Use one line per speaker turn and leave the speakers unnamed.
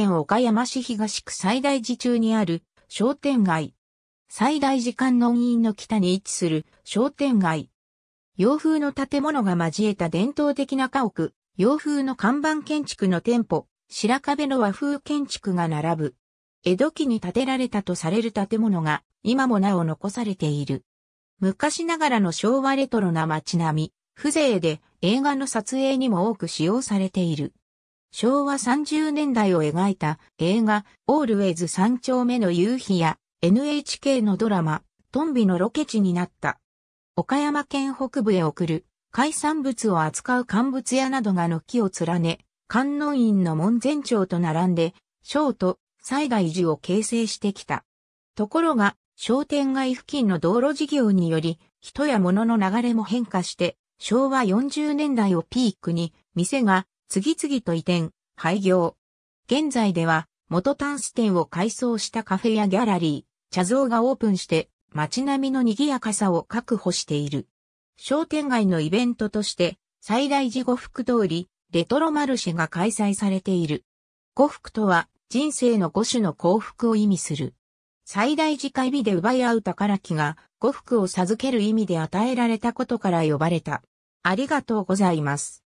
県岡山市東区最大寺中にある商店街。最大寺観音院の北に位置する商店街。洋風の建物が交えた伝統的な家屋、洋風の看板建築の店舗、白壁の和風建築が並ぶ。江戸期に建てられたとされる建物が今もなお残されている。昔ながらの昭和レトロな街並み、風情で映画の撮影にも多く使用されている。昭和30年代を描いた映画、オールウェイズ三丁目の夕日や NHK のドラマ、トンビのロケ地になった。岡山県北部へ送る海産物を扱う乾物屋などが軒を連ね、観音院の門前町と並んで、小と災害時を形成してきた。ところが、商店街付近の道路事業により、人や物の流れも変化して、昭和40年代をピークに、店が次々と移転、廃業。現在では、元タンス店を改装したカフェやギャラリー、茶像がオープンして、街並みの賑やかさを確保している。商店街のイベントとして、最大寺五福通り、レトロマルシェが開催されている。五福とは、人生の五種の幸福を意味する。最大寺会日で奪い合う宝木が、五福を授ける意味で与えられたことから呼ばれた。ありがとうございます。